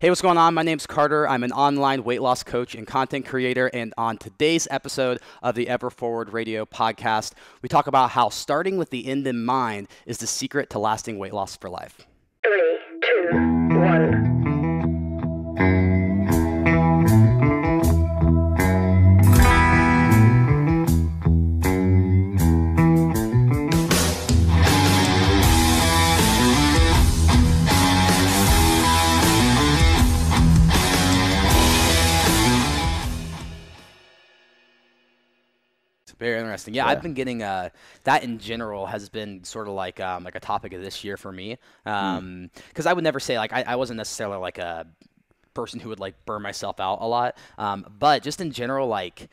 Hey, what's going on? My name's Carter. I'm an online weight loss coach and content creator. And on today's episode of the Ever Forward Radio podcast, we talk about how starting with the end in mind is the secret to lasting weight loss for life. Three, two, one. interesting. Yeah, yeah, I've been getting uh, that in general has been sort of like um, like a topic of this year for me. Because hmm. um, mm. I would never say like I, I wasn't necessarily like a person who would like burn myself out a lot. Um, but just in general, like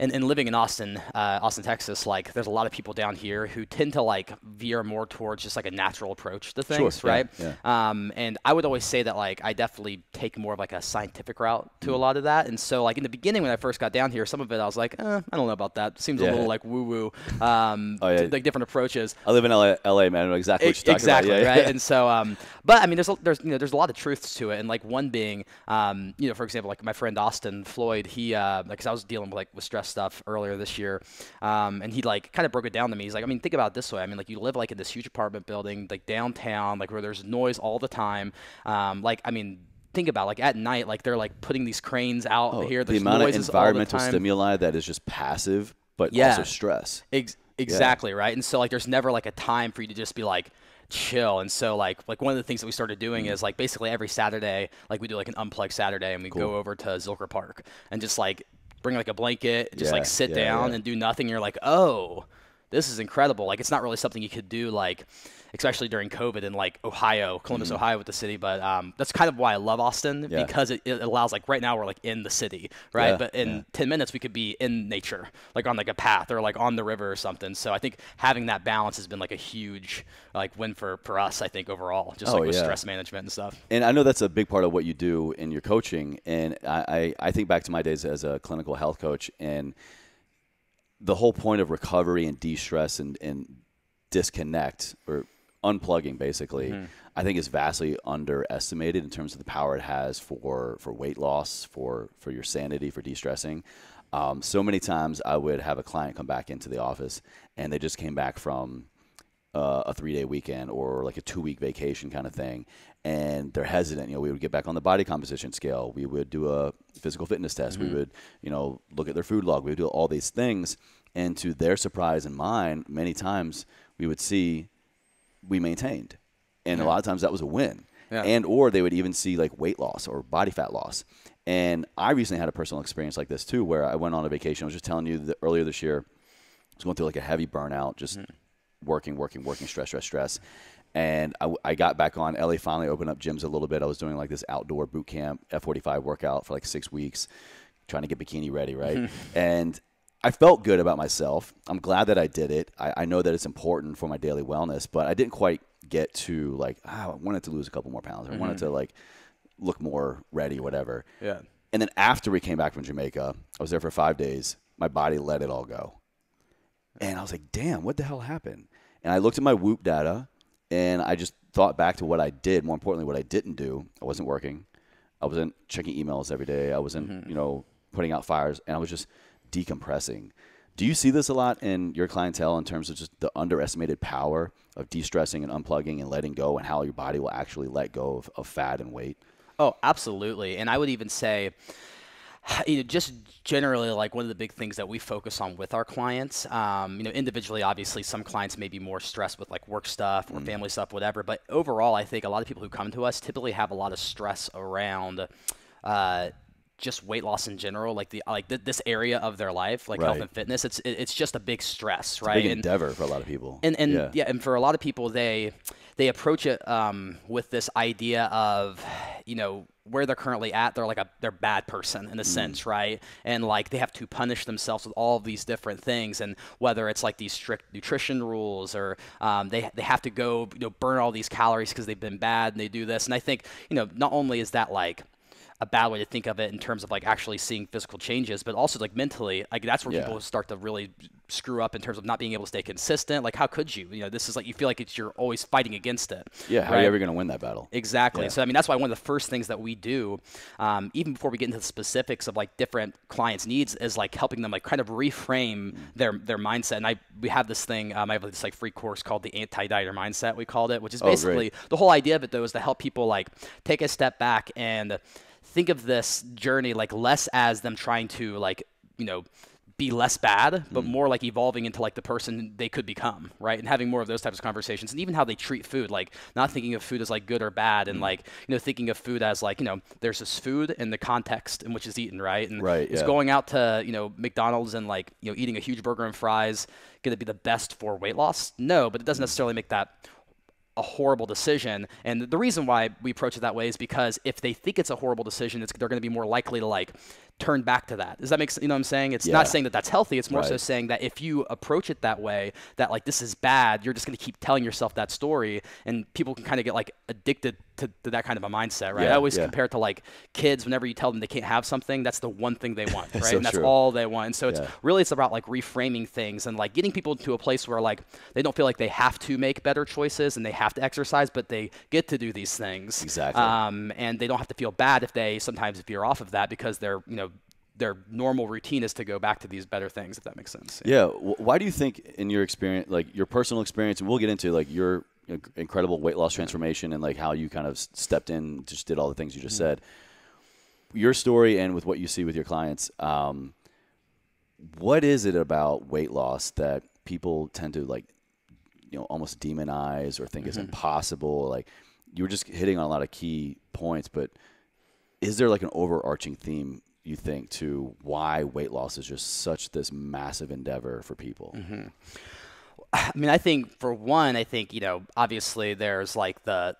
and, and living in Austin, uh, Austin, Texas, like there's a lot of people down here who tend to like veer more towards just like a natural approach to things, sure, right? Yeah, yeah. Um, and I would always say that like I definitely take more of like a scientific route to mm. a lot of that. And so like in the beginning when I first got down here, some of it I was like, eh, I don't know about that. Seems yeah. a little like woo woo, um, oh, d- like different approaches. I live in LA, LA man. I know exactly it, exactly, right? and so, um, but I mean, there's a, there's you know there's a lot of truths to it, and like one being, um, you know, for example, like my friend Austin Floyd, he because uh, like, I was dealing with like with stress stuff earlier this year, um, and he like kind of broke it down to me. He's like, I mean, think about this way. I mean, like you live like in this huge apartment building, like downtown, like where there's noise all the time. Um, like I mean, think about like at night, like they're like putting these cranes out oh, here. There's the amount of environmental stimuli that is just passive, but yeah. also stress. Ex- exactly yeah. right. And so like there's never like a time for you to just be like chill and so like like one of the things that we started doing mm-hmm. is like basically every saturday like we do like an unplugged saturday and we cool. go over to zilker park and just like bring like a blanket, just yeah, like sit yeah, down yeah. and do nothing. You're like, oh, this is incredible. Like it's not really something you could do like especially during COVID in like Ohio, Columbus, mm-hmm. Ohio, with the city. But um, that's kind of why I love Austin yeah. because it, it, allows like right now we're like in the city, right? Yeah, but in yeah. ten minutes we could be in nature, like on like a path or like on the river or something. So I think having that balance has been like a huge like win for for us. I think overall, just oh, like with stress management and stuff. And I know that's a big part of what you do in your coaching. And I, I, I think back to my days as a clinical health coach and the whole point of recovery and de-stress and, and disconnect or unplugging basically mm-hmm. i think is vastly underestimated in terms of the power it has for for weight loss for for your sanity for de-stressing um, so many times i would have a client come back into the office and they just came back from uh, a three day weekend or like a two week vacation kind of thing and they're hesitant you know we would get back on the body composition scale we would do a physical fitness test mm-hmm. we would you know look at their food log we would do all these things and to their surprise and mine many times we would see we maintained, and yeah. a lot of times that was a win. Yeah. And or they would even see like weight loss or body fat loss. And I recently had a personal experience like this too, where I went on a vacation. I was just telling you that earlier this year, I was going through like a heavy burnout, just mm. working, working, working, stress, stress, stress. And I, I, got back on. LA finally opened up gyms a little bit. I was doing like this outdoor boot camp F45 workout for like six weeks, trying to get bikini ready, right? and I felt good about myself. I'm glad that I did it. I, I, know that it's important for my daily wellness, but I didn't quite get to like, oh, I wanted to lose a couple more pounds. I mm-hmm. wanted to like look more ready, whatever. Yeah. And then after we came back from Jamaica, I was there for five days. My body let it all go. And I was like, damn, what the hell happened? And I looked at my whoop data and I just thought back to what I did. More importantly, what I didn't do. I wasn't working. I wasn't checking emails every day. I wasn't, mm-hmm. you know, putting out fires. And I was just decompressing. Do you see this a lot in your clientele in terms of just the underestimated power of de stressing and unplugging and letting go and how your body will actually let go of, of fat and weight? Oh, absolutely. And I would even say, you know, just generally, like one of the big things that we focus on with our clients, um, you know, individually, obviously, some clients may be more stressed with like work stuff or mm family stuff, whatever. But overall, I think a lot of people who come to us typically have a lot of stress around uh, just weight loss in general, like the like th- this area of their life, like right. health and fitness, it's it's just a big stress, it's right? big and, endeavor for a lot of people. And and yeah. yeah. and for a lot of people, they they approach it um, with this idea of, you know, where they're currently at, they're like a they're bad person in a mm. sense, right? And like they have to punish themselves with all of these different things, and whether it's like these strict nutrition rules or um, they they have to go you know burn all these calories because they've been bad and they do this. And I think you know not only is that like a bad way to think of it in terms of like actually seeing physical changes, but also like mentally, like that's where yeah. people start to really screw up in terms of not being able to stay consistent. Like, how could you? You know, this is like you feel like it's you're always fighting against it. Yeah, how right? are you ever going to win that battle? Exactly. Yeah. So I mean, that's why one of the first things that we do, um, even before we get into the specifics of like different clients' needs, is like helping them like kind of reframe mm. their their mindset. And I we have this thing, um, I have this like free course called the anti-dieter mindset. We called it, which is oh, basically oh, the whole idea of it though is to help people like take a step back and think of this journey like less as them trying to like you know be less bad, but mm. more like evolving into like the person they could become, right? And having more of those types of conversations, and even how they treat food, like not thinking of food as like good or bad, and mm. like you know thinking of food as like you know there's this food and the context in which it's eaten, right? And right, is yeah. going out to you know McDonald's and like you know eating a huge burger and fries going to be the best for weight loss? No, but it doesn't mm. necessarily make that a horrible decision. And the reason why we approach it that way is because if they think it's a horrible decision, they're going to be more likely to like turn back to that. Does that make sense? You know what I'm saying? It's yeah. not saying that that's healthy. It's more right. so saying that if you approach it that way, that like this is bad, you're just going to keep telling yourself that story and people can kind of get like addicted to, to, that kind of a mindset, right? Yeah, I always yeah. compare it to like kids whenever you tell them they can't have something, that's the one thing they want, right? so and that's true. all they want. And so it's really it's about like reframing things and like getting people to a place where like they don't feel like they have to make better choices and they have to exercise, but they get to do these things. Exactly. Um, and they don't have to feel bad if they sometimes veer off of that because they're, you know, their normal routine is to go back to these better things if that makes sense yeah, yeah. why do you think in your experience like your personal experience and we'll get into like your incredible weight loss transformation and like how you kind of stepped in just did all the things you just mm-hmm. said your story and with what you see with your clients um, what is it about weight loss that people tend to like you know almost demonize or think mm-hmm. is impossible like you were just hitting on a lot of key points but is there like an overarching theme you think to why weight loss is just such this massive endeavor for people? Mm-hmm. I mean, I think for one, I think you know, obviously there's like the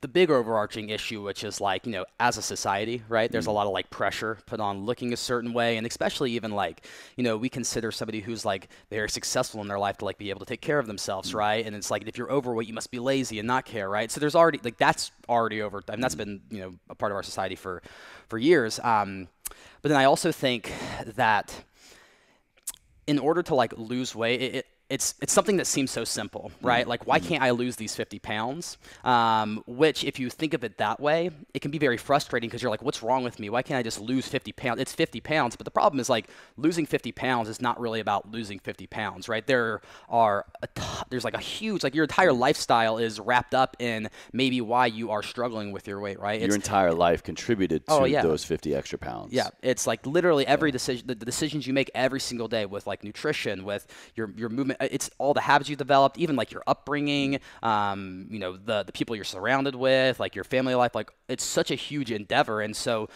the big overarching issue, which is like you know, as a society, right? There's mm-hmm. a lot of like pressure put on looking a certain way, and especially even like you know, we consider somebody who's like very successful in their life to like be able to take care of themselves, mm-hmm. right? And it's like if you're overweight, you must be lazy and not care, right? So there's already like that's already over. I mean, that's mm-hmm. been you know a part of our society for for years. Um, but then I also think that in order to like lose weight, it, it, it's it's something that seems so simple, mm-hmm. right? Like, why mm-hmm. can't I lose these 50 pounds? Um, which, if you think of it that way, it can be very frustrating because you're like, what's wrong with me? Why can't I just lose 50 pounds? It's 50 pounds, but the problem is like losing 50 pounds is not really about losing 50 pounds, right? There are there's like a huge like your entire mm-hmm. lifestyle is wrapped up in maybe why you are struggling with your weight, right? It's, your entire life contributed oh, to oh, yeah. those 50 extra pounds. Yeah, it's like literally every yeah. decision, the, the decisions you make every single day with like nutrition, with your your movement uh, it's all the habits you developed, even like your upbringing, um, you know, the the people you're surrounded with, like your family life. Like it's such a huge endeavor, and so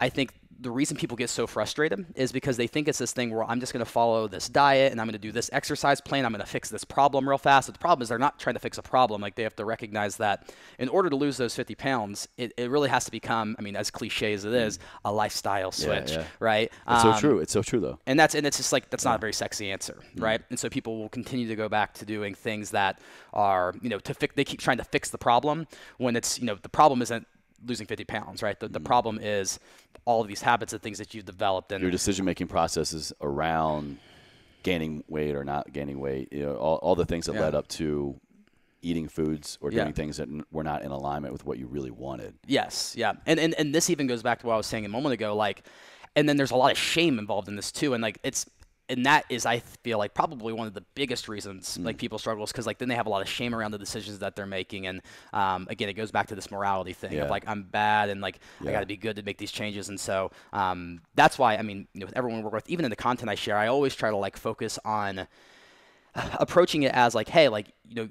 I think the reason people get so frustrated is because they think it's this thing where I'm just going to follow this diet and I'm going to do this exercise plan. I'm going to fix this problem real fast. But the problem is they're not trying to fix a problem. Like they have to recognize that in order to lose those 50 pounds, it, it really has to become, I mean, as cliche as it is, a lifestyle switch, yeah, yeah. right? It's um, so true. It's so true though. And that's, and it's just like, that's yeah. not a very sexy answer, mm. right? And so people will continue to go back to doing things that are, you know, to fix, they keep trying to fix the problem when it's, you know, the problem isn't losing 50 pounds, right? The, the mm-hmm. problem is all of these habits and things that you've developed. And your decision making processes around gaining weight or not gaining weight, you know, all, all the things that yeah. led up to eating foods or doing yeah. things that were not in alignment with what you really wanted. Yes, yeah. And, and, and this even goes back to what I was saying a moment ago. Like, and then there's a lot of shame involved in this too. And like, it's, and that is I feel like probably one of the biggest reasons mm. like people struggle is because like then they have a lot of shame around the decisions that they're making and um, again it goes back to this morality thing yeah. of like I'm bad and like yeah. I got to be good to make these changes and so um, that's why I mean you know, with everyone we work with even in the content I share I always try to like focus on approaching it as like hey like you know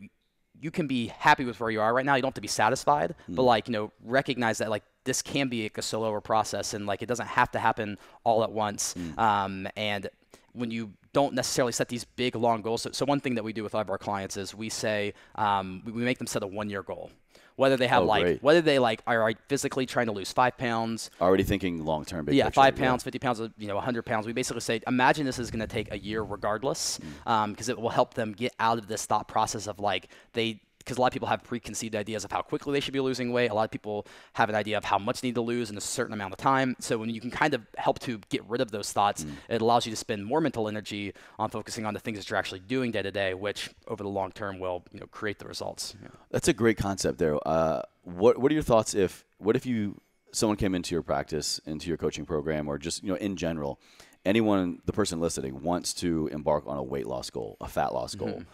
you can be happy with where you are right now you don't have to be satisfied mm. but like you know recognize that like this can be like a slower process and like it doesn't have to happen all at once mm. um, and when you don't necessarily set these big long goals. So, so, one thing that we do with all of our clients is we say um, we, we make them set a one year goal. Whether they have oh, like great. whether they like are like, physically trying to lose five pounds. Already thinking long term. Yeah, picture, five pounds, yeah. fifty pounds, you know, hundred pounds. We basically say, imagine this is going to take a year regardless, because mm. um, it will help them get out of this thought process of like they because a lot of people have preconceived ideas of how quickly they should be losing weight. A lot of people have an idea of how much they need to lose in a certain amount of time. So when you can kind of help to get rid of those thoughts, mm. it allows you to spend more mental energy on focusing on the things that you're actually doing day to day, which over the long term will you know create the results. Yeah. That's a great concept there. Uh, what what are your thoughts if what if you someone came into your practice, into your coaching program, or just you know in general, anyone the person listening wants to embark on a weight loss goal, a fat loss mm-hmm. goal. Mm-hmm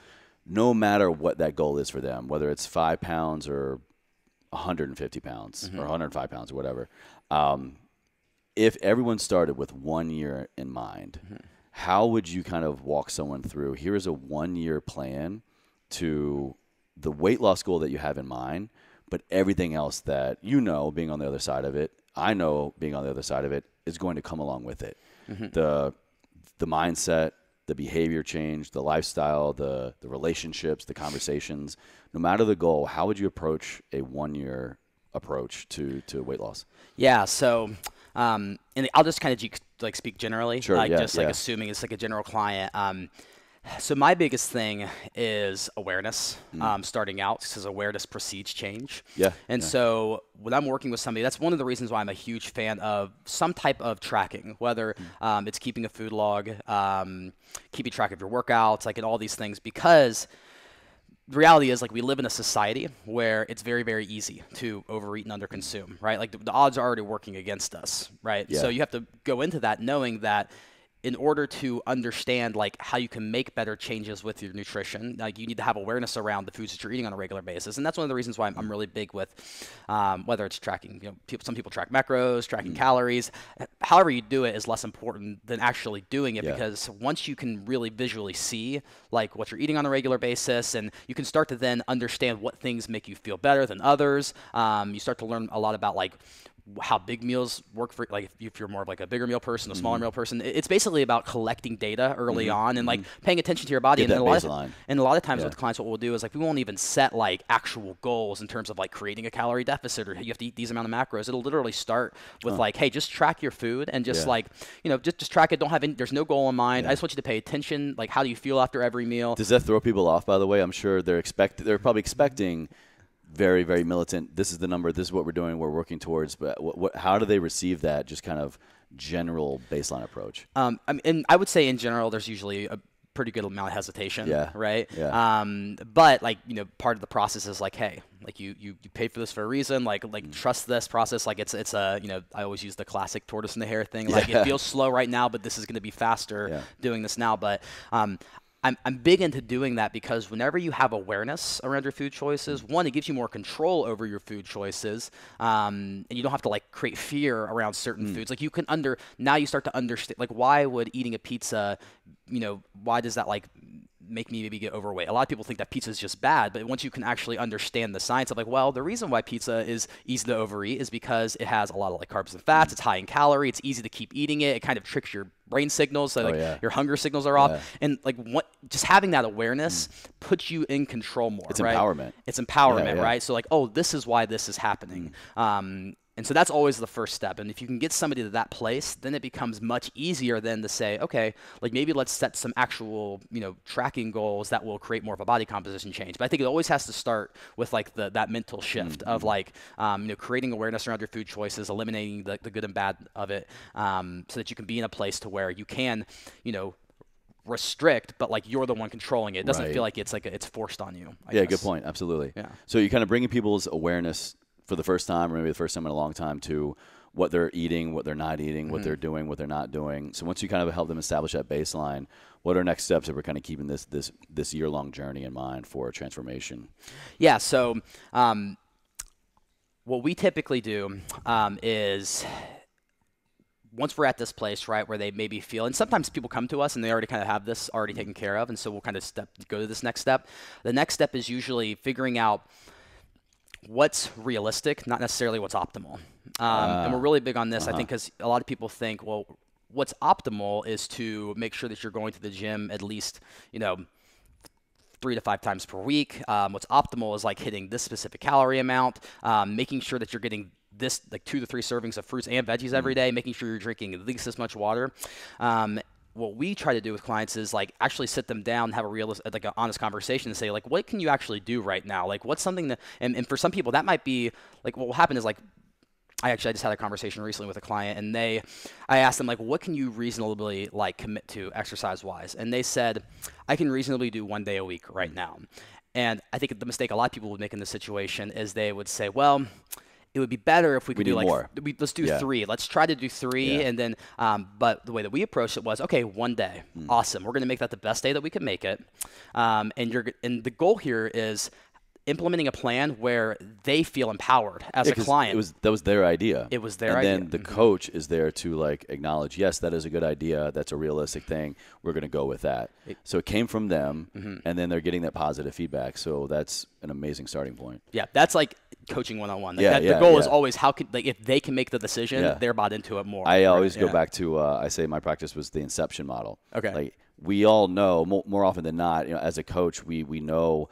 no matter what that goal is for them, whether it's five pounds or 150 pounds mm-hmm. or 105 pounds or whatever, um, if everyone started with one year in mind, mm-hmm. how would you kind of walk someone through? Here is a one year plan to the weight loss goal that you have in mind, but everything else that you know being on the other side of it, I know being on the other side of it is going to come along with it. Mm-hmm. The the mindset, the behavior change, the lifestyle, the the relationships, the conversations, no matter the goal, how would you approach a one year approach to to weight loss? Yeah, so um, and I'll just kind of like speak generally, sure, like yeah, just like yeah. assuming it's like a general client. Um, so my biggest thing is awareness. Mm. Um, starting out, because awareness precedes change. Yeah. And yeah. so when I'm working with somebody, that's one of the reasons why I'm a huge fan of some type of tracking, whether mm. um, it's keeping a food log, um, keeping track of your workouts, like and all these things, because the reality is like we live in a society where it's very very easy to overeat and underconsume right like the, the odds are already working against us right yeah. so you have to go into that knowing that in order to understand like how you can make better changes with your nutrition, like you need to have awareness around the foods that you're eating on a regular basis, and that's one of the reasons why I'm, I'm really big with um, whether it's tracking. You know, people, some people track macros, tracking mm. calories. However, you do it is less important than actually doing it yeah. because once you can really visually see like what you're eating on a regular basis, and you can start to then understand what things make you feel better than others. Um, you start to learn a lot about like how big meals work for like if you're more of like a bigger meal person, a smaller mm-hmm. meal person. It's basically about collecting data early mm-hmm. on and like mm-hmm. paying attention to your body. Get and, a lot of, and a lot of times yeah. with clients, what we'll do is like we won't even set like actual goals in terms of like creating a calorie deficit or you have to eat these amount of macros. It'll literally start with like, hey, just track your food and just yeah. like you know just just track it. Don't have any, there's no goal in mind. Yeah. I just want you to pay attention. Like how do you feel after every meal? Does that throw people off? By the way, I'm sure they're expect they're probably expecting very very militant. This is the number. This is what we're doing. We're working towards. But what, what, how do they receive that? Just kind of general baseline approach. Um, and I would say in general, there's usually a pretty good amount of hesitation. Yeah. Right. Yeah. Um, but like you know, part of the process is like, hey, like you you, you pay for this for a reason. Like like mm. trust this process. Like it's it's a you know I always use the classic tortoise and the hare thing. Like yeah. it feels slow right now, but this is going to be faster yeah. doing this now. But um, I'm, I'm big into doing that because whenever you have awareness around your food choices, mm-hmm. one, it gives you more control over your food choices, um, and you don't have to like create fear around certain mm. foods. Like you can under now you start to understand like why would eating a pizza, you know, why does that like make me maybe get overweight. A lot of people think that pizza is just bad, but once you can actually understand the science of like, well, the reason why pizza is easy to overeat is because it has a lot of like carbs and fats. It's high in calorie. It's easy to keep eating it. It kind of tricks your brain signals, so oh, like oh, yeah. your hunger signals are off, yeah. and like what just having that awareness mm. puts you in control more. It's right? empowerment. It's empowerment, yeah, right? So like, oh, this is why this is happening. Mm. Um, and so that's always the first step. And if you can get somebody to that place, then it becomes much easier then to say, okay, like maybe let's set some actual, you know, tracking goals that will create more of a body composition change. But I think it always has to start with like the, that mental shift mm-hmm. of like, um, you know, creating awareness around your food choices, eliminating the, the good and bad of it um, so that you can be in a place to where you can, you know, restrict, but like you're the one controlling it. It doesn't right. feel like it's like a, it's forced on you. I yeah, guess. good point. Absolutely. Yeah. So you're kind of bringing people's awareness for the first time, or maybe the first time in a long time, to what they're eating, what they're not eating, mm-hmm. what they're mm-hmm. doing, what they're not doing. So once you kind of help them establish that baseline, what are next steps if we're kind of keeping this this this year long journey in mind for transformation? Yeah. So. Um, what we typically do um, is once we're at this place, right, where they maybe feel, and sometimes people come to us and they already kind of have this already mm-hmm. taken care of, and so we'll kind of step go to this next step. The next step is usually figuring out what's realistic, not necessarily what's optimal. Um, uh, and we're ah, really big on this, uh-huh. I think, because a lot of people think, well, what's optimal is to make sure that you're going to the gym at least, you know, three to five times per week. Um, what's optimal is like hitting this specific calorie amount, um, making sure that you're getting this like two to three servings of fruits and veggies hmm. every day, making sure you're drinking at least this much water. Um, what we try to do with clients is like actually sit them down, have a real like an honest conversation, and say like, what can you actually do right now? Like, what's something that, and, and for some people that might be like, what will happen is like, I actually I just had a conversation recently with a client, and they, I asked them like, what can you reasonably like commit to exercise wise? And they said, I can reasonably do one day a week right now. And I think the mistake a lot of people would make in this situation is they would say, well, it would be better if we could we do like more. Th- we, let's do yeah. three. Let's try to do three, yeah. and then. Um, but the way that we approached it was okay, one day, mm. awesome. We're going to make that the best day that we can make it, um, and you're and the goal here is implementing a plan where they feel empowered as yeah, a client. It was that was their idea. It was their and idea. then the mm-hmm. coach is there to like acknowledge, yes, that is a good idea. That's a realistic thing. We're going to go with that. It, so it came from them, mm-hmm. and then they're getting that positive feedback. So that's an amazing starting point. Yeah, that's like coaching one on one. Yeah, yeah, the goal yeah. is always how could like if they can make the decision, yeah. they're bought into it more. I right? always go back to uh, I say my practice was the inception model. Okay, like we all know more, more often than not, you know, as a coach, we we know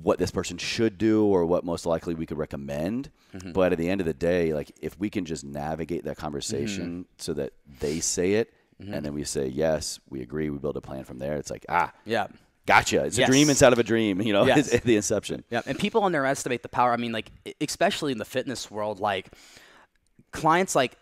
what this person should do or what most likely we could recommend. Mm-hmm. But at the end of the day, like if we can just navigate that conversation mm-hmm. so that they say it mm-hmm. and then we say, yes, we agree, we build a plan from there, it's like, ah, yeah. Gotcha. It's yes. a dream inside of a dream, you know, yes. the inception. Yeah. And people underestimate the power. I mean, like, especially in the fitness world, like, clients, like,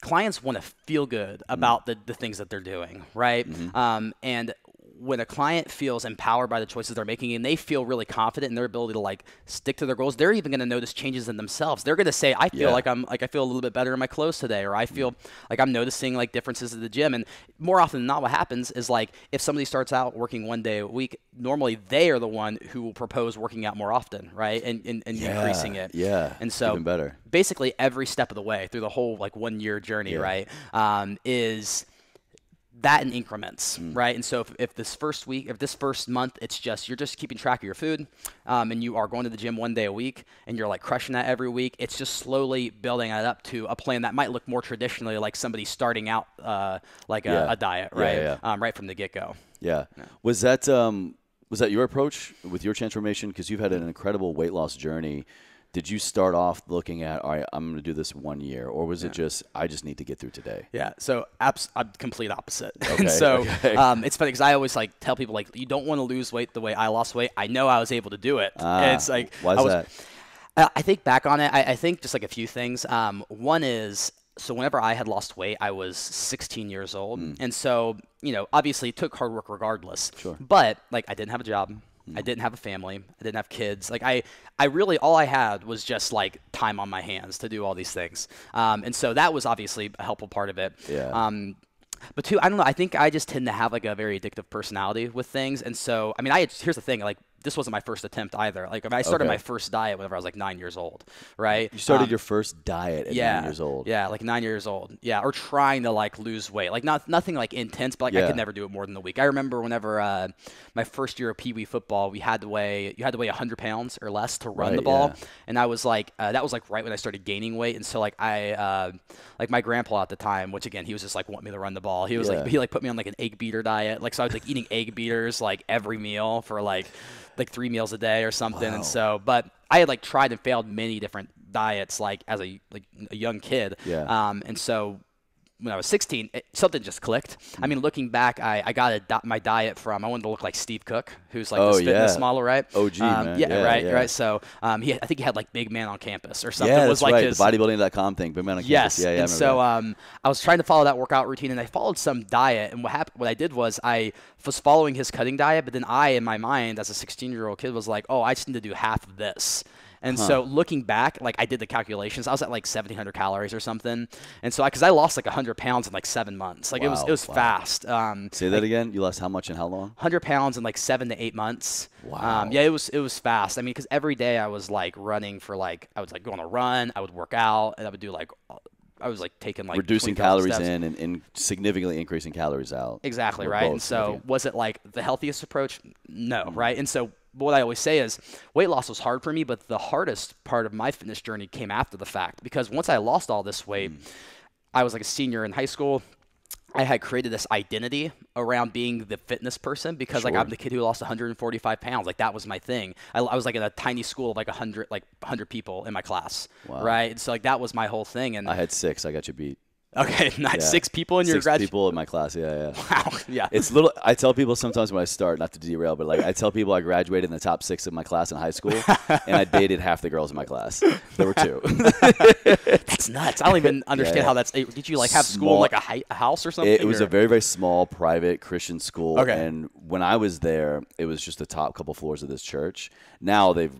clients want to feel good mm-hmm. about the, the things that they're doing, right? Mm-hmm. Um, and when a client feels empowered by the choices they're making and they feel really confident in their ability to like stick to their goals, they're even going to notice changes in themselves. They're going to say, "I feel yeah. like I'm like I feel a little bit better in my clothes today," or "I feel mm-hmm. like I'm noticing like differences at the gym." And more often than not, what happens is like if somebody starts out working one day a week, normally they are the one who will propose working out more often, right? And and, and yeah. increasing it. Yeah. And so Basically, every step of the way through the whole like one year journey, yeah. right, um, is that in increments, mm. right? And so if, if, this first week, if this first month, it's just you're just keeping track of your food, um, and you are going to the gym one day a week, and you're like crushing that every week. It's just slowly building it up to a plan that might look more traditionally like somebody starting out uh, like yeah. a, diet, right? Yeah, yeah. Um, right from the get go. Yeah. Was that um, was that your approach with your transformation? Because you've had an incredible weight loss journey did you start off looking at all right i'm going to do this one year or was yeah. it just i just need to get through today yeah so abs- i'm complete opposite okay. so okay. Um, it's funny because i always like tell people like you don't want to lose weight the way i lost weight i know i was able to do it ah, it's like why is that uh, I think back on it, I, I, think just like a few things. Um, one is so whenever I had lost weight, I was 16 years old, mm. and so you know, obviously, it took hard work regardless. Sure. But like, I didn't have a job. I didn't have a family. I didn't have kids. Like I, I really all I had was just like time on my hands to do all these things. Um, and so that was obviously a helpful part of it. Yeah. Um, but two, I don't know. I think I just tend to have like a very addictive personality with things, and so I mean, I here's the thing. Like this wasn't my first attempt either. Like I started okay. my first diet whenever I was like nine years old, right? You started um, your first diet at yeah, nine years old. Yeah, like nine years old. Yeah, or trying to like lose weight, like not nothing like intense, but like yeah. I could never do it more than a week. I remember whenever uh, my first year of Pee Wee football, we had to weigh you had to weigh hundred pounds or less to run right, the ball, yeah. and I was like uh, that was like right when I started gaining weight, and so like I uh, like my grandpa at the time, which again he was just like want me to run the ball. He was like he like put me on like an egg beater diet, like so I was like eating egg beaters like every meal for like like three meals a day or something. Wow. And so, but I had like tried and failed many different diets like as a like a young kid. Yeah. Um, and so when I was 16, it, something just clicked. I mean, looking back, I, I got di- my diet from I wanted to look like Steve Cook, who's like oh, this fitness model, right? OG um, man. Yeah, yeah right, yeah. right. So um, he, I think he had like Big Man on Campus or something. Yeah, was like right. His, the bodybuilding.com thing, Big Man on Campus. Yes, yeah, yeah. And so um, I was trying to follow that workout routine, and I followed some diet. And what happened? What I did was I was following his cutting diet, but then I, in my mind, as a 16-year-old kid, was like, oh, I just need to do half of this. And huh. so looking back, like I did the calculations, I was at like 1,700 calories or something. And so because I, lost like 100 pounds in like seven months, like wow, it was it was wow. fast. Um, Say that like, again. You lost how much in how long? 100 pounds in like seven to eight months. Wow. Um, yeah, it was it was fast. I mean, because every day I was like running for like I was like going to run, I would work out, and I would do like I was like taking like reducing calories steps. in and, and, significantly increasing calories out. Exactly right. And so was it like the healthiest approach? No, mm-hmm. right. And so what I always say is weight loss was hard for me, but the hardest part of my fitness journey came after the fact because once I lost all this weight, mm. I was like a senior in high school. I had created this identity around being the fitness person because sure. like I'm the kid who lost 145 pounds. Like that was my thing. I, I was like in a tiny school of like 100 like 100 people in my class, wow. right? And so like that was my whole thing. And I had six. I got you beat. Okay, nice. Yeah. Six people in your Six people in my class. Yeah, yeah. Wow. Yeah. It's little. I tell people sometimes when I start, not to derail, but like I tell people I graduated in the top six of my class in high school, and I dated half the girls in my class. There were two. that's nuts. I don't even understand yeah. how that's. Did you like have small, school like a, hi- a, house or something? It, it was or? a very very small private Christian school. Okay. And when I was there, it was just the top couple floors of this church. Now they've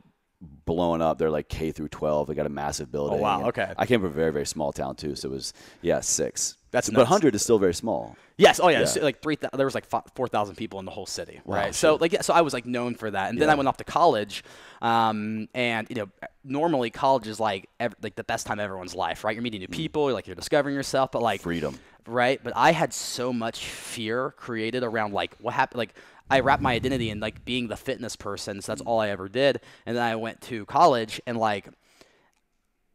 blowing up. They're like K through 12. They got a massive oh, building. Oh, wow. Okay. I came from a very, very small town too. So it was, yeah, six. That's nuts. but 100 is still very small. Yes. Oh yeah. yeah. like three. there was like four thousand people in the whole city. Wow, right. Shit. So like yeah. So I was like known for that, and yeah. then I went off to college, um, and you know normally college is like ev- like the best time of everyone's life, right? You're meeting new mm. people, you're, like you're discovering yourself, but like freedom, right? But I had so much fear created around like what happened, like. I wrapped my identity in like being the fitness person, so that's mm. all I ever did. And then I went to college, and like,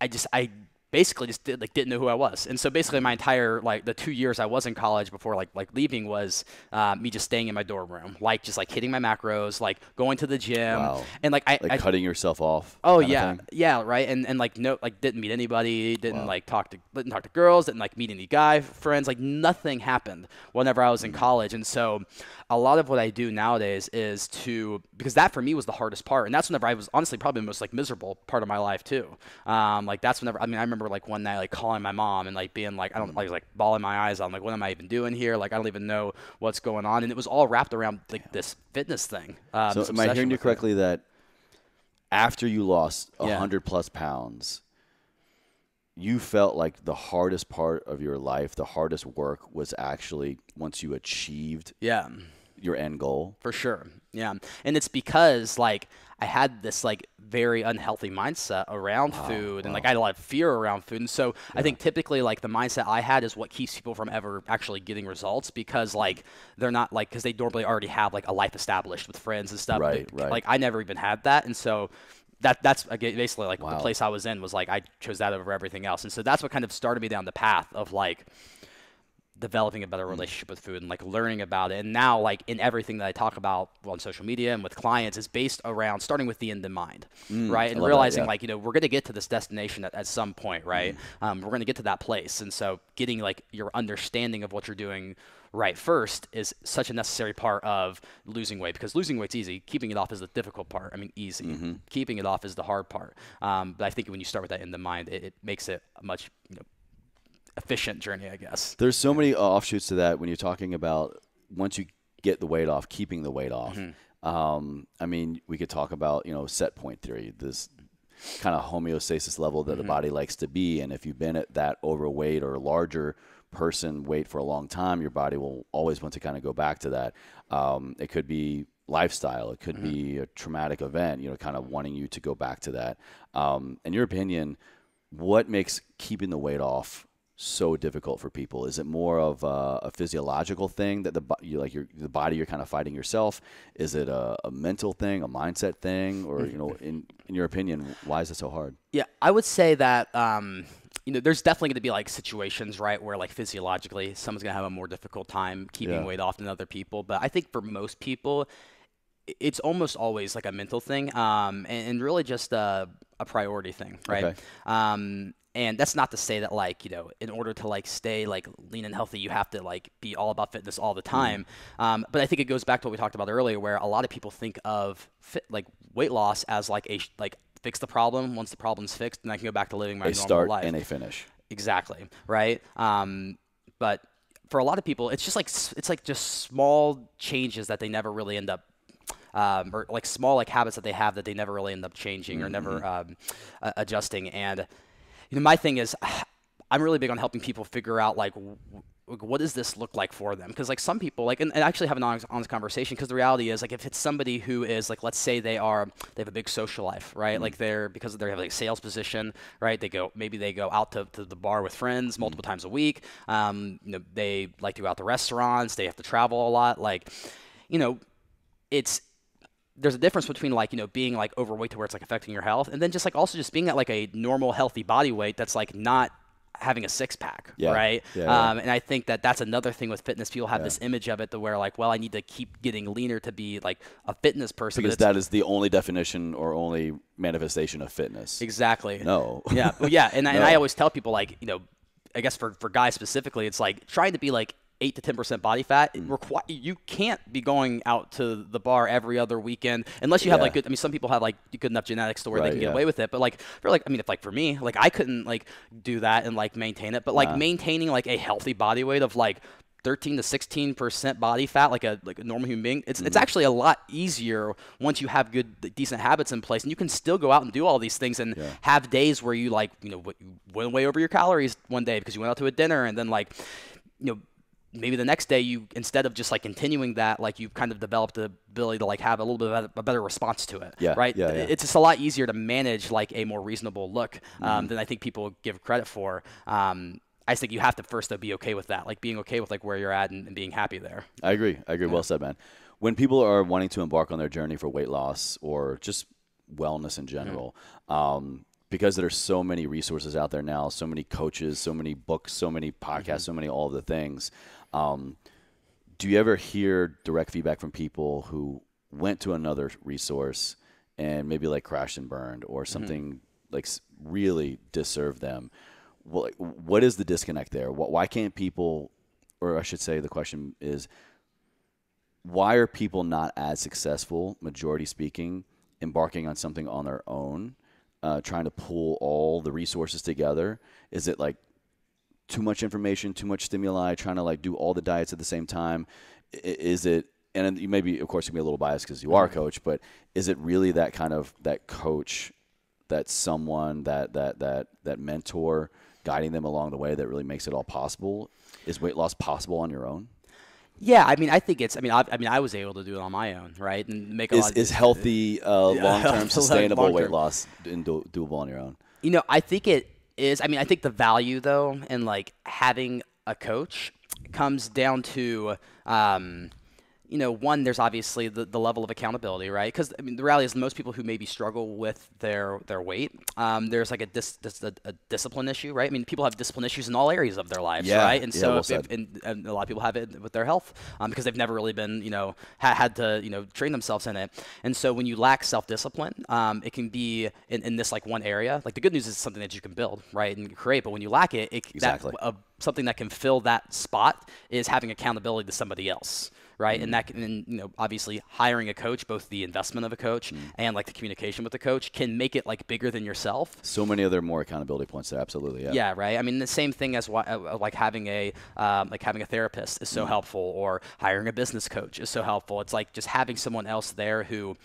I just I basically just did, like didn't know who I was. And so basically my entire like the two years I was in college before like like leaving was uh, me just staying in my dorm room, like just like hitting my macros, like going to the gym, wow. and like I like I, cutting I, yourself off. Oh yeah, yeah, right. And and like no, like didn't meet anybody, didn't wow. like talk to didn't talk to girls, didn't like meet any guy friends. Like nothing happened whenever I was in hmm. college. And so a lot of what I do nowadays is to because that for me was the hardest part, and that's whenever I was honestly probably the most like miserable part of my life too. Um, like that's whenever I mean I remember like one night like calling my mom and like being like I don't like like bawling my eyes out. like what am I even doing here? Like I don't even know what's going on, and it was all wrapped around like this fitness thing. Um, so am I hearing you correctly that after you lost yeah. hundred plus pounds? You felt like the hardest part of your life, the hardest work was actually once you achieved yeah your end goal. For sure. Yeah. And it's because like I had this like very unhealthy mindset around wow, food and wow. like I had a lot of fear around food. And so yeah. I think typically like the mindset I had is what keeps people from ever actually getting results because like they're not like because they normally already have like a life established with friends and stuff. Right, but, right. Like I never even had that. And so that that's basically like wow. the place I was in was like I chose that over everything else. And so that's what kind of started me down the path of like developing a better mm. relationship with food and like learning about it. And now, like in everything that I talk about on social media and with clients, is based around starting with the end in mind, mm, right? And realizing that, yeah. like you know we're going to get to this destination at, at some point, right? Mm. Um, we're going to get to that place, and so getting like your understanding of what you're doing right first is such a necessary part of losing weight because losing weight's easy. Keeping it off is the difficult part. I mean, easy. Mm-hmm. Keeping it off is the hard part. Um, but I think when you start with that in the mind, it, it makes it much you know, efficient journey, I guess. There's so many uh, offshoots to that when you're talking about once you get the weight off, keeping the weight off. Mm-hmm. Um, I mean, we could talk about you know set point theory, this kind of homeostasis level that mm-hmm. the body likes to be, and if you've been at that overweight or larger person weight for a long time, your body will always want to kind of go back to that. Um, it could be lifestyle, it could mm-hmm. be a traumatic event, you know, kind of wanting you to go back to that. Um, in your opinion, what makes keeping the weight off so difficult for people? Is it more of a, a physiological thing that the you like your the body you're kind of fighting yourself? Is it a, a mental thing, a mindset thing, or you know, in in your opinion, why is it so hard? Yeah, I would say that. Um, you know, there's definitely going to be like situations, right, where like physiologically someone's going to have a more difficult time keeping yeah. weight off than other people. But I think for most people, it's almost always like a mental thing um, and, really just a, a priority thing, right? Okay. Um, and that's not to say that like you know in order to like stay like lean and healthy you have to like be all about fitness all the mm-hmm. time mm-hmm. um, but i think it goes back to what we talked about earlier where a lot of people think of fit, like weight loss as like a like fix the problem once the problem's fixed and i can go back to living my a normal start life and a finish exactly right um, but for a lot of people it's just like it's like just small changes that they never really end up um, or like small like habits that they have that they never really end up changing mm-hmm. or never mm-hmm. Um, adjusting and you know, my thing is, I'm really big on helping people figure out like what does this look like for them? Because like some people, like and, and actually have an honest, honest conversation. Because the reality is, like if it's somebody who is like, let's say they are they have a big social life, right? Mm-hmm. Like they're because they have like a sales position, right? They go maybe they go out to, to the bar with friends mm-hmm. multiple mm-hmm. times a week. Um, you know, they like to go out to restaurants. They have to travel a lot. Like, you know, it's there's a difference between like you know being like overweight to where it's like affecting your health and then just like also just being at like a normal healthy body weight that's like not having a six pack, yeah. right? Yeah, um, And I think that that's another thing with fitness. People have this image of it to where like, well, I need to keep getting leaner to be like a fitness person. Because that is the only definition or only manifestation of fitness. Exactly. No. Yeah. Well, yeah. And, no. I, and I always tell people like, you know, I guess for, for guys specifically, it's like trying to be like eight to ten percent body fat, it mm. requi- you can't be going out to the bar every other weekend unless you have yeah. like good. I mean, some people have like good enough genetics to where right, they can yeah. get away with it, but like for like I mean, if like for me, like I couldn't like do that and like maintain it, but like maintaining like a healthy body weight of like 13 to 16 percent body fat, like a like a normal human being, it's, mm it's actually a lot easier once you have good decent habits in place, and you can still go out and do all these things and yeah. have days where you like you know went way over your calories one day because you went out to a dinner and then like you know maybe the next day you instead of just like continuing that like you've kind of developed the ability to like have a little bit of a better response to it yeah, right yeah, yeah. it's just a lot easier to manage like a more reasonable look um, mm-hmm. than i think people give credit for um, I think you have to first though be okay with that, like being okay with like where you're at and, and being happy there. I agree. I agree. Yeah. Well said, man. When people are wanting to embark on their journey for weight loss or just wellness in mm-hmm. general, mm-hmm. um, because there's so many resources out there now, so many coaches, so many books, so many podcasts, mm-hmm. so many all the things. Um, do you ever hear direct feedback from people who went to another resource and maybe like crashed and burned or mm-hmm. something mm-hmm. like really disserved them? what is the disconnect there? Why can't people, or I should say, the question is, why are people not as successful, majority speaking, embarking on something on their own, uh, trying to pull all the resources together? Is it like too much information, too much stimuli, trying to like do all the diets at the same time? Is it and you may be, of course, you be a little biased because you are a mm-hmm. coach, but is it really that kind of that coach, that someone, that that that that mentor guiding them along the way that really makes it all possible? Is weight loss possible on your own? Yeah, I mean, I think it's. I mean, I, I mean, I was able to do it on my own, right? And make a is, lot. Of, is healthy, uh, long-term, sustainable long-term. weight loss do, doable on your own? You know, I think it is, I mean, I think the value though in like having a coach comes down to um, you know, one, there's obviously the, the level of accountability, right? Because I mean, the reality is most people who maybe struggle with their their weight, um, there's like a, dis, dis a, a, discipline issue, right? I mean, people have discipline issues in all areas of their lives, yeah. right? And yeah, so, well if, and, and, a lot of people have it with their health um, because they've never really been, you know, ha had to, you know, train themselves in it. And so, when you lack self-discipline, um, it can be in, in, this like one area. Like the good news is something that you can build, right, and create. But when you lack it, it exactly. that a something that can fill that spot is having accountability to somebody else right? And mm. that can, and, you know, obviously hiring a coach, both the investment of a coach mm. and like the communication with the coach can make it like bigger than yourself. So many other more accountability points there. Absolutely. Yeah. Yeah. Right. I mean, the same thing as uh, like having a, um, like having a therapist is so mm. helpful or hiring a business coach is so helpful. It's like just having someone else there who,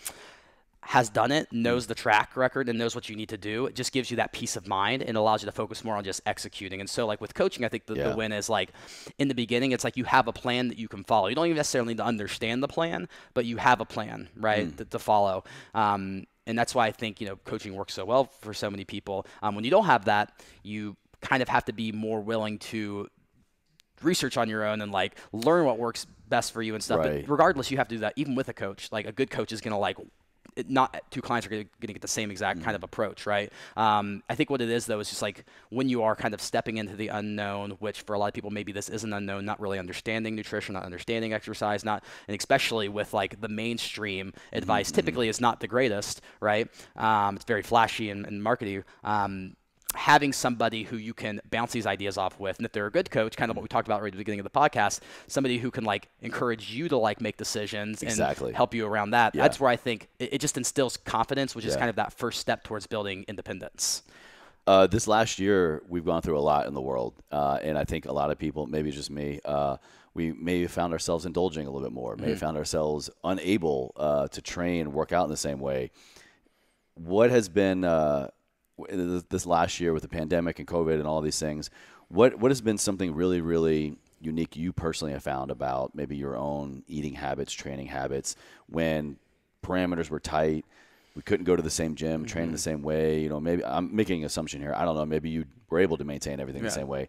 has done it, mm-hmm. knows the track record, and knows what you need to do. It just gives you that peace of mind and allows you to focus more on just executing. And so, like with coaching, I think the, yeah. the win is like in the beginning, it's like you have a plan that you can follow. You don't even necessarily need to understand the plan, but you have a plan, right, mm. to, to, follow. Um, and that's why I think you know coaching works so well for so many people. Um, when you don't have that, you kind of have to be more willing to research on your own and like learn what works best for you and stuff. Right. But regardless, you have to do that even with a coach. Like a good coach is going to like it, not two clients are going to get the same exact mm kind mm-hmm. of approach, right? Um, I think what it is though is just like when you are kind of stepping into the unknown, which for a lot of people maybe this isn't unknown, not really understanding nutrition, not understanding exercise, not and especially with like the mainstream mm-hmm. advice mm-hmm. typically is not the greatest, right? Um, it's very flashy and, and markety. Um, having somebody who you can bounce these ideas off with and if they're a good coach kind of what we talked about right at the beginning of the podcast somebody who can like encourage you to like make decisions exactly. and help you around that yeah. that's where i think it, it just instills confidence which yeah. is kind of that first step towards building independence uh, this last year we've gone through a lot in the world uh, and i think a lot of people maybe just me uh, we may have found ourselves indulging a little bit more may mm-hmm. have found ourselves unable uh, to train work out in the same way what has been uh, this last year with the pandemic and COVID and all these things, what what has been something really really unique you personally have found about maybe your own eating habits, training habits when parameters were tight? We couldn't go to the same gym, mm-hmm. train the same way. You know, maybe I'm making an assumption here. I don't know. Maybe you were able to maintain everything yeah. the same way.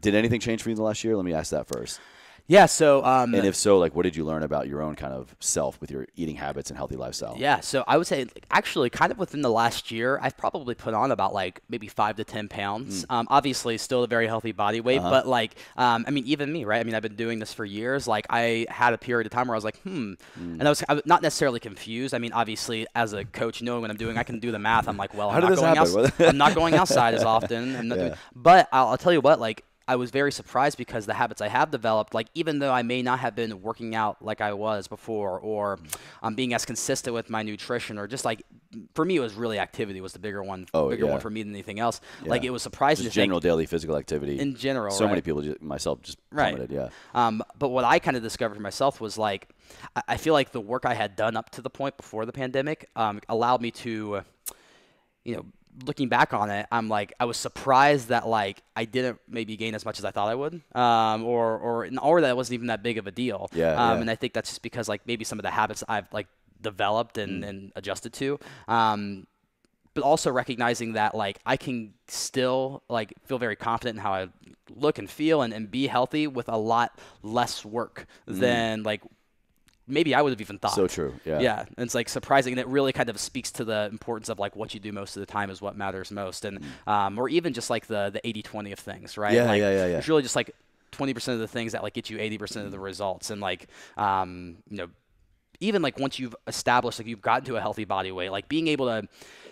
Did anything change for you in the last year? Let me ask that first. Yeah. So, um, and if so, like, what did you learn about your own kind of self with your eating habits and healthy lifestyle? Yeah. So I would say, actually, kind of within the last year, I've probably put on about like maybe five to ten pounds. Mm. Um, obviously, still a very healthy body weight, uh-huh. but like, um, I mean, even me, right? I mean, I've been doing this for years. Like, I had a period of time where I was like, hmm, mm. and I was, I was, not necessarily confused. I mean, obviously, as a coach, knowing what I'm doing, I can do the math. I'm like, well, I'm, not going, out- I'm not going outside as often. Yeah. Doing- but I'll, I'll tell you what, like I was very surprised because the habits I have developed, like even though I may not have been working out like I was before, or I'm um, being as consistent with my nutrition, or just like for me, it was really activity was the bigger one, oh, bigger yeah. one for me than anything else. Yeah. Like it was surprising. Just general think, daily physical activity. In general, so right? many people, myself, just plummeted. Right. Yeah. Um, but what I kind of discovered for myself was like, I, I feel like the work I had done up to the point before the pandemic um, allowed me to, you know looking back on it, I'm like I was surprised that like I didn't maybe gain as much as I thought I would, um, or or or that wasn't even that big of a deal. Yeah, um, yeah. And I think that's just because like maybe some of the habits I've like developed and, mm. and adjusted to. Um, but also recognizing that like I can still like feel very confident in how I look and feel and, and be healthy with a lot less work mm. than like maybe I would have even thought. So true. Yeah. Yeah. And it's like surprising. And it really kind of speaks to the importance of like what you do most of the time is what matters most. And, mm. um, or even just like the, the 80 20 of things, right? Yeah, like, yeah, yeah, yeah. It's really just like 20% of the things that like get you 80% of the results. And like, um, you know, even like once you've established like you've gotten to a healthy body weight, like being able to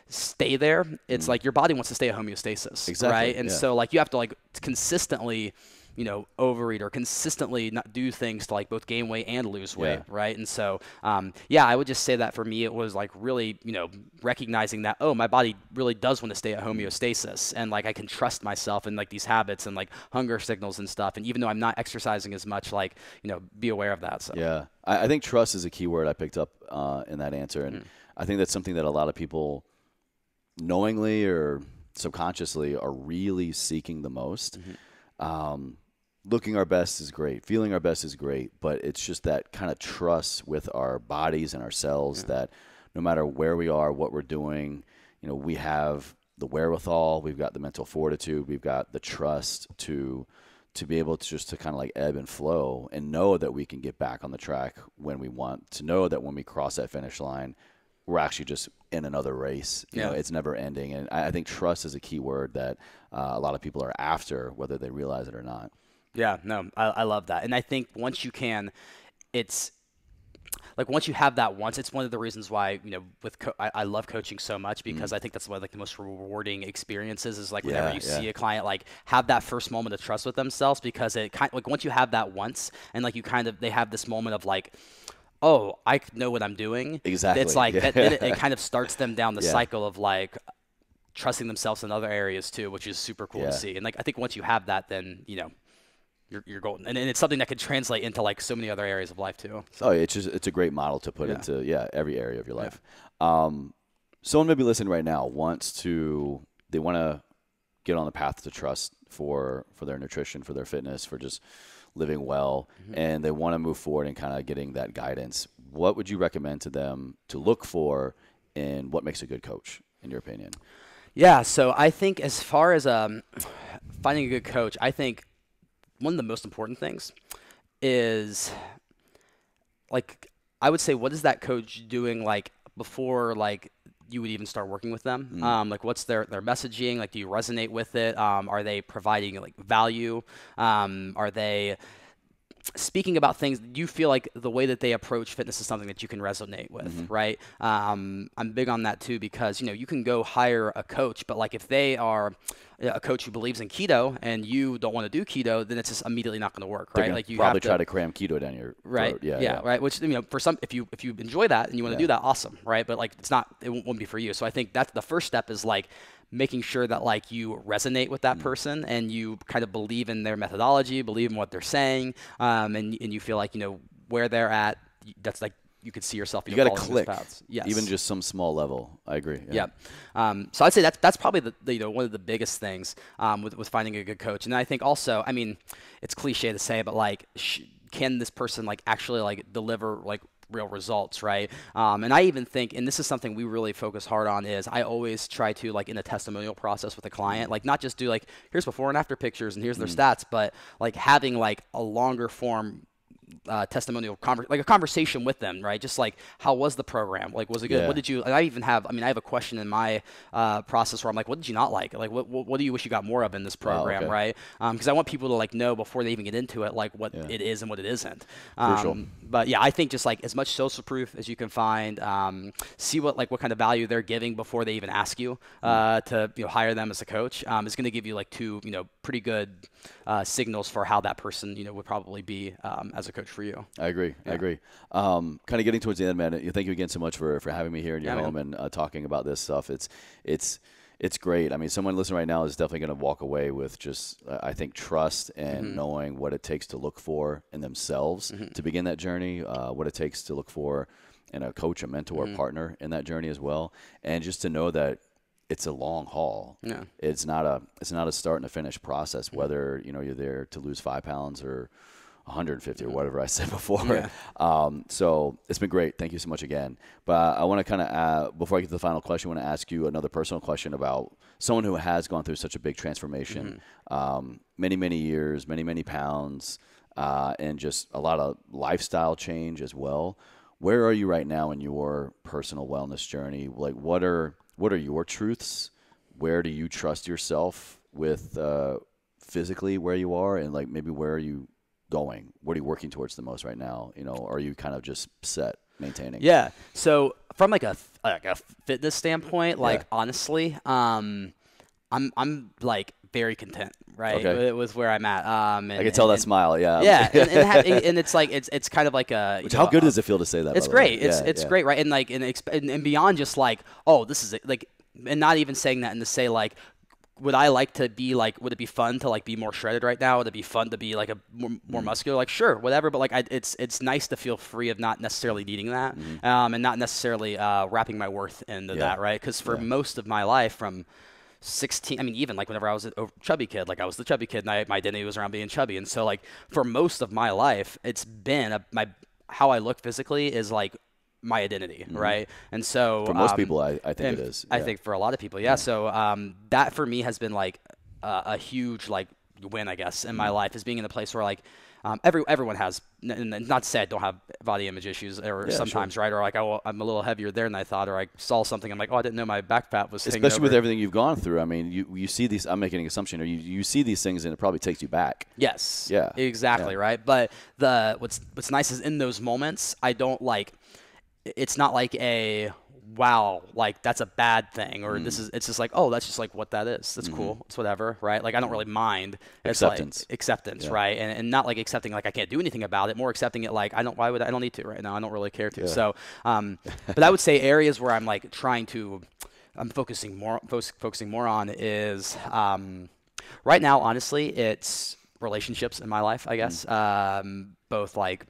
stay there, it's mm. like your body wants to stay at homeostasis, exactly, right? And yeah. so like you have to like consistently you know, overeat or consistently not do things to like both gain weight and lose weight, yeah. right? And so, um, yeah, I would just say that for me, it was like really, you know, recognizing that, oh, my body really does want to stay at homeostasis and like I can trust myself and like these habits and like hunger signals and stuff. And even though I'm not exercising as much, like, you know, be aware of that. So, yeah, I, I think trust is a key word I picked up uh, in that answer. And mm. I think that's something that a lot of people knowingly or subconsciously are really seeking the most. Mm-hmm. Um, looking our best is great, feeling our best is great, but it's just that kind of trust with our bodies and ourselves yeah. that no matter where we are, what we're doing, you know, we have the wherewithal, we've got the mental fortitude, we've got the trust to to be able to just to kind of like ebb and flow and know that we can get back on the track when we want to know that when we cross that finish line we're actually just in another race. You yeah. know, it's never ending. And I, think trust is a key word that uh, a lot of people are after, whether they realize it or not. Yeah, no, I, I love that. And I think once you can, it's like once you have that once it's one of the reasons why you know with co- I, I, love coaching so much mm. because mm. i think that's one of like the most rewarding experiences is like yeah, whenever you yeah. see a client like have that first moment of trust with themselves because it kind like once you have that once and like you kind of they have this moment of like oh i know what i'm doing exactly it's like yeah. it, it, kind of starts them down the cycle of like trusting themselves in other areas too which is super cool to see and like i think once you have that then you know you're, you're golden. And, and it's something that could translate into like so many other areas of life too. So. Oh, it's just it's a great model to put yeah. into yeah every area of your life. Yeah. Um, someone maybe listening right now wants to they want to get on the path to trust for for their nutrition, for their fitness, for just living well, mm-hmm. and they want to move forward and kind of getting that guidance. What would you recommend to them to look for, and what makes a good coach in your opinion? Yeah, so I think as far as um, finding a good coach, I think one of the most important things is like I would say what is that coach doing like before like you would even start working with them? Mm. Um, like, what's their, their messaging? Like, do you resonate with it? Um, are they providing like value? Um, are they speaking about things you feel like the way that they approach fitness is something that you can resonate with mm-hmm. right um, i'm big on that too because you know you can go hire a coach but like if they are a coach who believes in keto and you don't want to do keto then it's just immediately not going to work right like you probably to, try to cram keto down your right yeah, yeah, yeah right which you know for some if you if you enjoy that and you want to yeah. do that awesome right but like it's not it won't be for you so i think that's the first step is like making sure that like you resonate with that mm. person and you kind of believe in their methodology, believe in what they're saying, um, and and you feel like you know where they're at. That's like you could see yourself. You, you know, got to click, yes. even just some small level. I agree. Yeah. Um, so I'd say that's that's probably the, the, you know one of the biggest things um, with with finding a good coach. And I think also, I mean, it's cliche to say, but like, sh- can this person like actually like deliver like real results, right? Um, and I even think, and this is something we really focus hard on, is I always try to like in the testimonial process with a client, like not just do like here's before and after pictures and here's mm. their stats, but like having like a longer form uh, testimonial conver- like a conversation with them right just like how was the program like was it good yeah. what did you i even have i mean i have a question in my uh, process where i'm like what did you not like like what, what, what do you wish you got more of in this program oh, okay. right because um, i want people to like know before they even get into it like what yeah. it is and what it isn't um, but yeah, I think just like as much social proof as you can find. Um, see what like what kind of value they're giving before they even ask you uh, mm. to you know, hire them as a coach um, is going to give you like two you know pretty good uh, signals for how that person you know would probably be um, as a coach for you. I agree. Yeah. I agree. Um, kind of getting towards the end, man. Thank you again so much for for having me here in your yeah, home man. and uh, talking about this stuff. It's it's it's great. I mean, someone listening right now is definitely going to walk away with just, uh, I think, trust and mm-hmm. knowing what it takes to look for in themselves mm-hmm. to begin that journey, uh, what it takes to look for in a coach, a mentor, mm-hmm. partner in that journey as well, and just to know that it's a long haul. Yeah. It's not a it's not a start and a finish process. Mm-hmm. Whether you know you're there to lose five pounds or 150 or whatever I said before. Yeah. Um, so it's been great. Thank you so much again. But I want to kind of, uh, before I get to the final question, I want to ask you another personal question about someone who has gone through such a big transformation, mm-hmm. um, many, many years, many, many pounds, uh, and just a lot of lifestyle change as well. Where are you right now in your personal wellness journey? Like, what are what are your truths? Where do you trust yourself with uh, physically where you are, and like maybe where you going? What are you working towards the most right now? You know, are you kind of just set maintaining? Yeah. So from like a like a fitness standpoint, like yeah. honestly, um, I'm I'm like very content, right? Okay. It was where I'm at. Um, and, I can tell and, that and, smile. Yeah. Yeah, and, and, and, it's like it's it's kind of like a. Which, how know, good does it feel to say that? It's great. It's yeah, it's yeah. great, right? And like and, and beyond just like oh this is it. like and not even saying that and to say like would I like to be like? Would it be fun to like be more shredded right now? Would it be fun to be like a more, more mm. muscular? Like sure, whatever. But like I, it's it's nice to feel free of not necessarily needing that, mm um, and not necessarily uh, wrapping my worth into yeah. that, right? Because for yeah. most of my life, from 16 i mean even like whenever i was a oh, chubby kid like i was the chubby kid and I, my identity was around being chubby and so like for most of my life it's been a, my how i look physically is like my identity, mm-hmm. right? And so for most um, people, I, I think it is. Yeah. I think for a lot of people, yeah. yeah. So um, that for me has been like uh, a huge like win, I guess, in mm-hmm. my life is being in the place where like um, every everyone has, and not to say I don't have body image issues, or yeah, sometimes sure. right, or like oh, I'm a little heavier there than I thought, or I saw something, I'm like oh I didn't know my back fat was. Especially over. with everything you've gone through, I mean you you see these. I'm making an assumption, or you you see these things and it probably takes you back. Yes. Yeah. Exactly yeah. right, but the what's what's nice is in those moments I don't like it's not like a wow, like that's a bad thing, or mm. this is. It's just like, oh, that's just like what that is. That's mm-hmm. cool. It's whatever, right? Like I don't really mm-hmm. mind. It's acceptance, like acceptance, yeah. right? And, and not like accepting like I can't do anything about it. More accepting it like I don't. Why would I, don't need to right now? I don't really care to. Yeah. So, um, but I would say areas where I'm like trying to, I'm focusing more, focusing more on is um, right now. Honestly, it's relationships in my life, I hmm. guess. Mm. Um, both like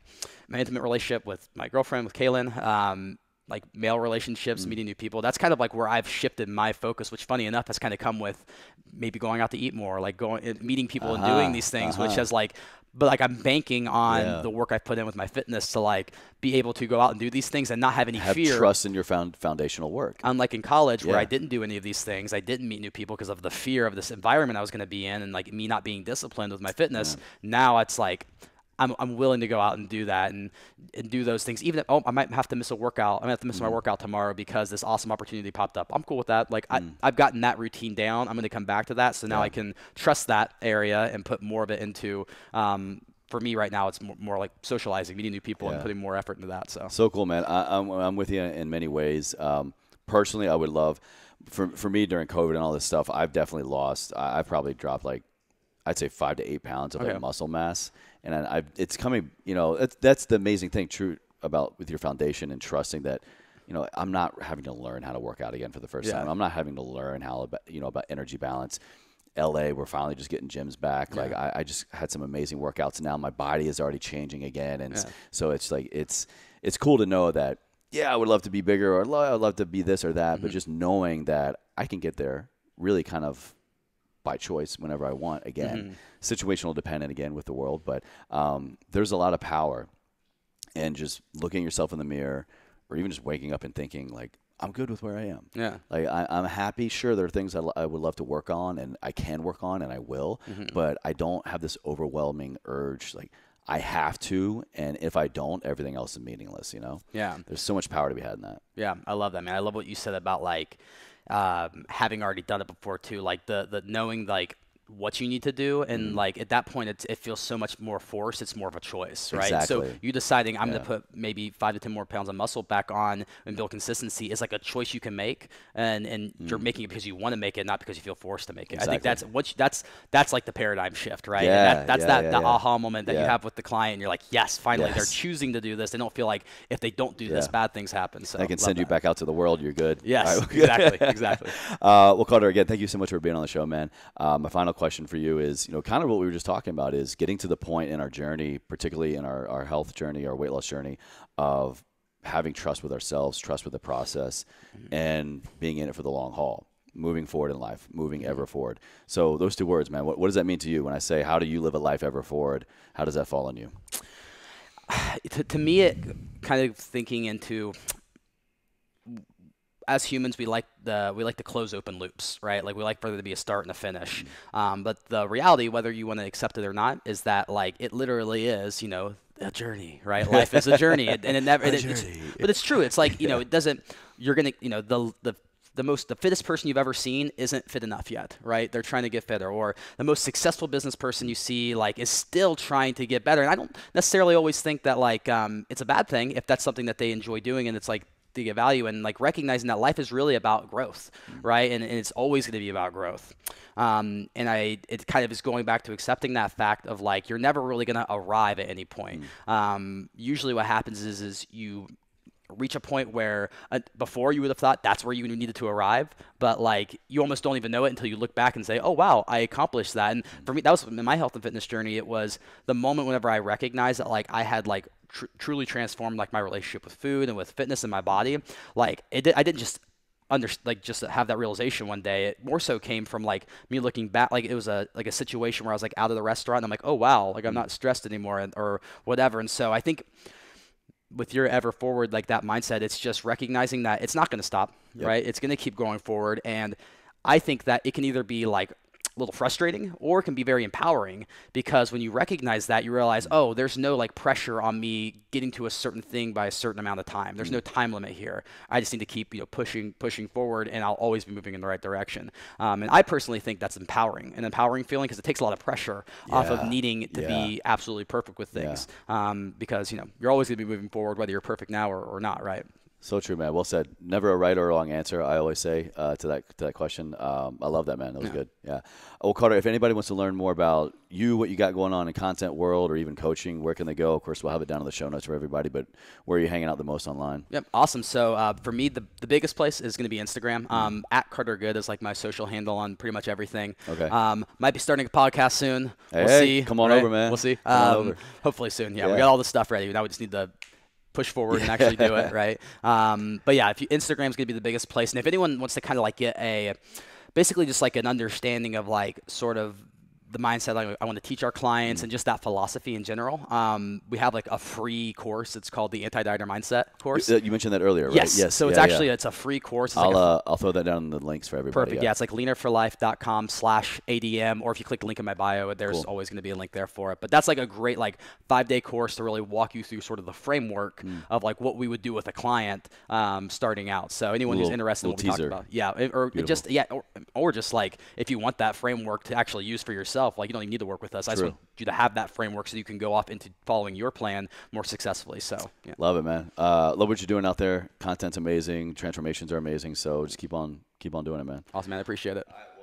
my intimate relationship with my girlfriend, with Kaylin, um, like male relationships, mm. meeting new people. That's kind of like where I've shifted my focus, which funny enough has kind of come with maybe going out to eat more, like going eh, meeting people uh-huh, and doing uh-huh. these things, uh-huh. which has like but like I'm banking on yeah. the work I've put in with my fitness to like be able to go out and do these things and not have any have fear. Trust in your found foundational work. Unlike in college yeah. where I didn't do any of these things, I didn't meet new people because of the fear of this environment I was going to be in and like me not being disciplined with my fitness. Yeah. Now it's like I'm, I'm willing to go out and do that and, and do those things. Even if, oh, I might have to miss a workout. I might have to miss mm. my mm-hmm. workout tomorrow because this awesome opportunity popped up. I'm cool with that. Like mm. I, I've gotten that routine down. I'm going to come back to that. So now yeah. I can trust that area and put more of it into um, for me right now, it's more, like socializing, meeting new people, yeah. and putting more effort into that. So so cool, man. I, am I'm, I'm with you in many ways. Um, personally, I would love for for me during COVID and all this stuff. I've definitely lost. I, have probably dropped like I'd say five to eight pounds of okay. like muscle mass and I, it's coming. You know, that's that's the amazing thing true about with your foundation and trusting that. You know, I'm not having to learn how to work out again for the first yeah. time. I'm not having to learn how about you know about energy balance. LA, we're finally just getting gyms back. Yeah. Like I, I, just had some amazing workouts. Now my body is already changing again, and yeah. so it's like it's it's cool to know that. Yeah, I would love to be bigger, or I'd love to be this or that. Mm-hmm. But just knowing that I can get there really kind of by choice whenever I want again. Mm-hmm. Situational dependent again with the world, but um, there's a lot of power and just looking yourself in the mirror or even just waking up and thinking like I'm good with where I am. Yeah. Like I, am happy. Sure, there are things I, l- I would love to work on, and I can work on, and I will. Mm-hmm. But I don't have this overwhelming urge. Like I have to, and if I don't, everything else is meaningless. You know. Yeah. There's so much power to be had in that. Yeah, I love that man. I love what you said about like um, having already done it before too. Like the the knowing like what you need to do and mm. like at that point it, it, feels so much more forced it's more of a choice right exactly. so you deciding i'm yeah. going to put maybe five to ten more pounds of muscle back on and build consistency is like a choice you can make and and mm. you're making it mm-hmm. because you want to make it not because you feel forced to make it exactly. i think that's what you, that's that's like the paradigm shift right yeah, that, that's yeah, that, aha moment that you have with the client and you're like yes finally yes. they're choosing to do this they don't feel like if they don't do this bad things happen so i can send that. you back out to the world you're good yes right. exactly exactly uh, well carter again thank you so much for being on the show man uh, my final question for you is, you know, kind of what we were just talking about is getting to the point in our journey, particularly in our, our health journey, our weight loss journey, of having trust with ourselves, trust with the process, mm-hmm. and being in it for the long haul, moving forward in life, moving ever mm-hmm. forward. So, those two words, man, what, what does that mean to you when I say, how do you live a life ever forward? How does that fall on you? to, to me, it kind of thinking into as humans, we like the we like to close open loops, right? Like we like for there to be a start and a finish. Um, but the reality, whether you want to accept it or not, is that like it literally is, you know, a journey, right? Life is a journey, and it never. It, it's, but it's true. It's like you know, it doesn't. You're gonna, you know, the the the most the fittest person you've ever seen isn't fit enough yet, right? They're trying to get fitter, or the most successful business person you see like is still trying to get better. And I don't necessarily always think that like um, it's a bad thing if that's something that they enjoy doing, and it's like the value and like recognizing that life is really about growth, mm. right? And, and it's always going to be about growth. Um, and I, it kind of is going back to accepting that fact of like you're never really going to arrive at any point. Mm. Um, usually, what happens is is you reach a point where uh, before you would have thought that's where you needed to arrive but like you almost don't even know it until you look back and say oh wow i accomplished that and mm. for me that was in my health and fitness journey it was the moment whenever i recognized that like i had like tr- truly transformed like my relationship with food and with fitness and my body. Like it, did, I didn't just under like just have that realization one day. It more so came from like me looking back, like it was a like a situation where I was like out of the restaurant. and I'm like, oh wow, like I'm mm. not stressed anymore and, or whatever. And so I think with your ever forward like that mindset, it's just recognizing that it's not going to stop, yep. right? It's going to keep going forward and I think that it can either be like little frustrating or can be very empowering because when you recognize that you realize mm. oh there's no like pressure on me getting to a certain thing by a certain amount of time there's mm. no time limit here i just need to keep you know pushing pushing forward and i'll always be moving in the right direction um, and i personally think that's empowering an empowering feeling because it takes a lot of pressure yeah. off of needing to yeah. be absolutely perfect with things yeah. um, because you know you're always going to be moving forward whether you're perfect now or, or not right so true, man. Well said. Never a right or wrong answer. I always say uh, to that to that question. Um, I love that, man. That was yeah. good. Yeah. Uh, well, Carter, if anybody wants to learn more about you, what you got going on in content world, or even coaching, where can they go? Of course, we'll have it down in the show notes for everybody. But where are you hanging out the most online? Yep. Awesome. So uh, for me, the, the biggest place is going to be Instagram. Mm-hmm. Um, mm-hmm. At Carter Good is like my social handle on pretty much everything. Okay. Um, might be starting a podcast soon. Hey, we'll see. Come on right? over, man. We'll see. Um, over. Hopefully soon. Yeah, yeah, we got all the stuff ready. Now we just need the push forward and actually do it, right? Um, but yeah, if you, Instagram's gonna be the biggest place, and if anyone wants to kind of like get a basically just like an understanding of like sort of the mindset like I want to teach our clients mm. and just that philosophy in general. Um, we have like a free course. It's called the Anti-Dieter Mindset course. You uh, mentioned that earlier, right? Yes. yes. So yeah, it's actually yeah. it's a free course. It's I'll like uh, I'll throw that down in the links for everybody. Perfect. Yeah, yeah it's like leanerforlife.com/adm, or if you click the link in my bio, there's cool. always going to be a link there for it. But that's like a great like five-day course to really walk you through sort of the framework mm. of like what we would do with a client um, starting out. So anyone little, who's interested in what we teaser. talked about, yeah, or Beautiful. just yeah, or, or just like if you want that framework to actually use for yourself yourself, like you don't even need to work with us. True. I just want you to have that framework so you can go off into following your plan more successfully. So yeah. love it, man. Uh, love what you're doing out there. Content's amazing. Transformations are amazing. So just keep on keep on doing it, man. Awesome, man. I appreciate it.